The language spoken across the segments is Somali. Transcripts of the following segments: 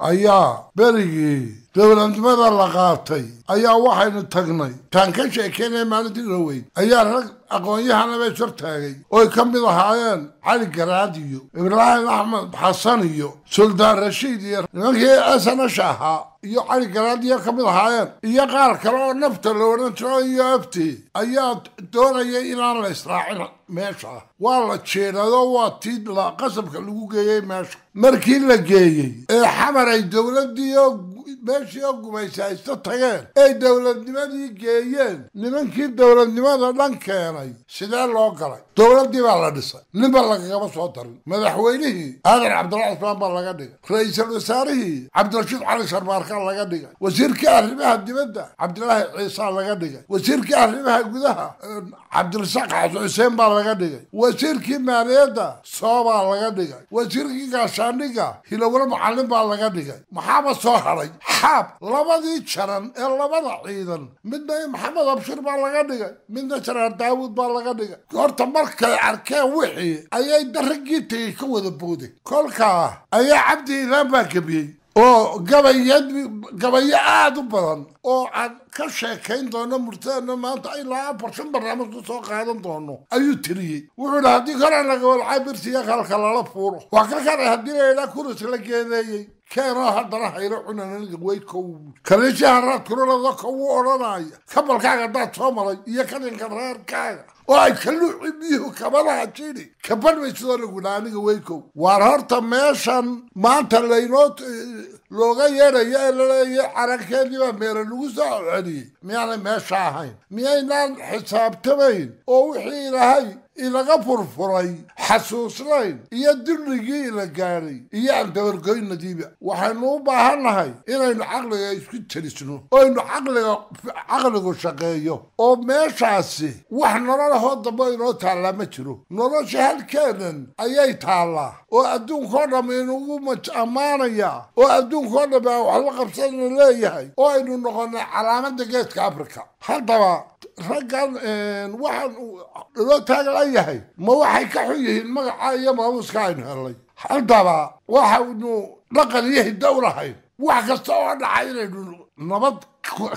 ayaa berigii dowladnimada la qaatay ayaa waxaynu tagnay taan ka sheekaynaya maalintii loo weyn ayaa rag aqoon-yahanaba is hortaagay ooy ka mid ahaayeen cali garaad iyo ibraahim axmed xasan iyo suldaan rashiid iyo nimankii asanasha ahaa iyo cali garaadiya ka mid ahaayeen iyo qaar kale oo nafta la odhan jiro iyo aftii ayaa doonayay inaan la israacin meesha waa la jeedado waa tii qasabka lagu geeyey meesha markii la geeyey ee xamar ay dowladii meeshii oo gumaysaaysto tageen ay dowladnimadii geeyeen nimankii dowladnimada dhan keenay sidee loo galay dowladdii baa la dhisay ninba lagagama soo darin madaxweynihii aadan cabdulla cusmaan baa laga dhigay ra-iisul wasaarihii cabdirashiid cali sarmaarkaa laga dhigay wasiirkii arrimaha dibadda cabdilaahi ciisaa laga dhigay wasiirkii arrimaha gudaha ehm, cabdirasaaq xasan xuseen baa laga dhigay wasiirkii maaliyadda soobaa laga dhigay wasiirkii gaashaandhiga hilowle macallin baa laga dhigay maxaaba soo hadhay asxaab labadii jaran ee labada ciidan midna maxamed abshir baa laga dhigay midna janaar daawuud baa laga dhigay horta markay arkeen wixii ayay daragii tegay ka wada booday kolkaa ayaa cabdi ilaan baa gebiyey oo gabayad gabayo aada u badan oo aan ka sheekayn doono murtadana maanta ilaa afar shan barnaamij ku qaadan doono ayuu tiriyey wuxuu idhi haddii koraan laga walcaa birtiya kalka lala fuuro waa ka kara haddii laydhaa kuris la geeneeyey راه هاد راه يروحون انا ويكو كان يجي هرات كورونا ذاك هو ورانا كمل كاكا دا تومر يا كان ينقر كاكا oo ay ka luuci biyuhu kabanaha jiri kabadhbay sidoo laguna aniga weykow waar horta meeshan maanta laynoo looga yeerayo ee laleeya carankeedii baa lagu soo celiyey miyaanay meesha ahayn miyaynaan xisaabtamayn oo wixii ilaahay ilaga furfuray xasuusnayn iyo dulligii ila gaadhay iyo aan dabargoynadiiba waxaynu u baahannahay inaynu caqliga isku jelisno oo aynu caqliga caqligu shaqeeyo oo meeshaasi wax nolola hodaba inoo taallaa ma jiro nolosha halkeenan ayay taallaa oo adduunkao dhammi inugu ammaanayaa oo adduunkao dhammi aan wax la leeyahay oo aynu noqonay calaamadda geeska africa haddaba raggan waxaan inoo taagla yahay ma waxay ka xun yihiin magaca iyo maamuuska aynu hellay haddaba waxaynu dhaqan iyo hiddo u lahayn wax kasta oo dhacay inaynu nabad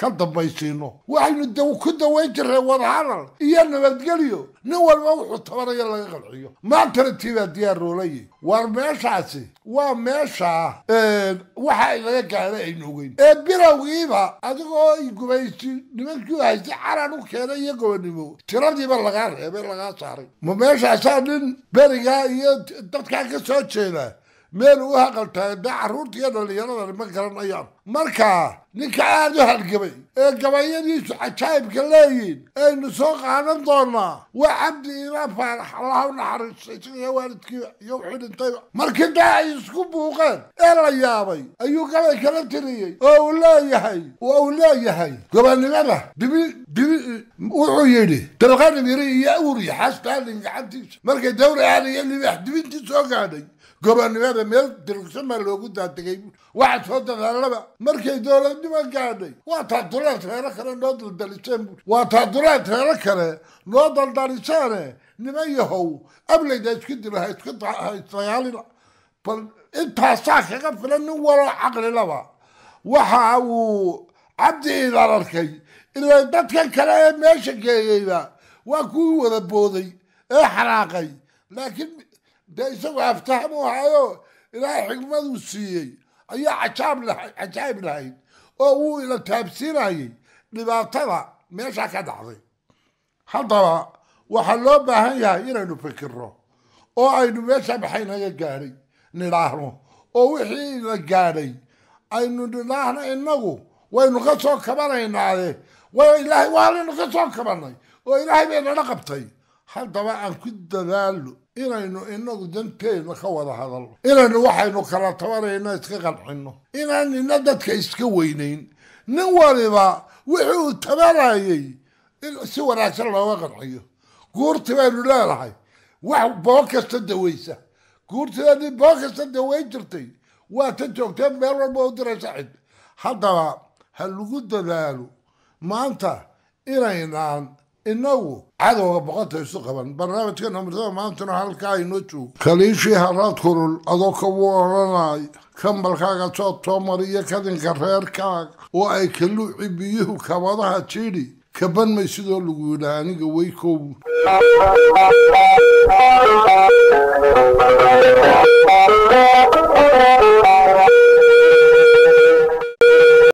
ka dambaysiino waxaynu ku dawayn jirnay wadhalal iyo nabadgelyo nin walba wuxuu tabanaya laga qanciyo maantana tiibaa diyaarroolayi war meeshaasi waa meeshaa waxa laga gaaday aynu ogeyn ee bilowgiiba adigoo ay gumaysi nimankii haysi calan u keenay iyo gobonimo tiradiiba lagaa reebay lagaa saaray ma meeshaasaa nin berigaa iyo dadkaa ka soo jeedaa meel u haqaltaagay da carruurta iyo dhallinyarada ma garanayaan markaa ninka aad u halgabay ee gabayadiisu cajaayibka leeyihin aynu soo qaadan doonaa waa cabdi inaaf allaha u naxariistay siga waalidkii iyo wuxuu dhintayba markii dee ay isku buuqeen ee la yaabay ayuu gabay kala tiriyey oo uu leeyahay oo uu leeyahay gobanimada dibi dibi wuxuu yidhi dabqani miri iyo uuryaxaas daalin gacantiisa markay dawra aadaya libaax dibintii soo gaadhay gobonnimada meel durugsan loogu daadegay waxaad soo dadaalaba markay dowladnimo gaadhay waa taa reero kale noo daldaliseen bu waa taa reero kale noo daldaliseene niman yahow ablayda isku dilo ha isku ha bal intaasaa kaga filan nin waloo caqli laba waxa uu cabdi iidaan arkay ilaa dadka kale ee meesha geeyeyba waa kuu wada booday ee xaraaqay laakiin dee isagoo aftahmu ahaayo ilaahay xigmaduu siiyey ayaa cajaab lahayd lahayd oo wuu ila taabsiinayay dhibaatada meeshaa ka dhacday haddaba waxaa loo baahan yahay inaynu fikirno oo aynu meesha maxay naga gaadhay nidhaahno oo wixii la gaadhay aynu nidhaahno innagu waynu ka soo kabanaynaaye w ilaahay waa ka soo kabanay oo ilaahay bay nala qabtay haddaba aan ku dadaalno inaynu inagu danteenna ka wada hadalno inaynu waxaynu kala tabanayna iska qancinno inaan nina dadka iska weynayn nin waliba wixii uu tabanayay in si wanaagsan looga qanciyo guurti baynu leenahay wax boo kasta dawaysa guurtidaadii boo kasta daway jirtay waa ta joogteen meel walba u diraysa cid haddaba ha lagu dadaalo maanta inaynaan inagu cadowga boqorta isu qaban barnaamijkan amirsada maantana halkaa aynoo joogo kaliishii haraad kulul adoo kawu oranay kambalkaaga sood soo mariyo kadinka reerkaaga oo ay kaluuci biyuhu kabadaha jidhi kaban may sidoo lagu yidhaa aniga way koobu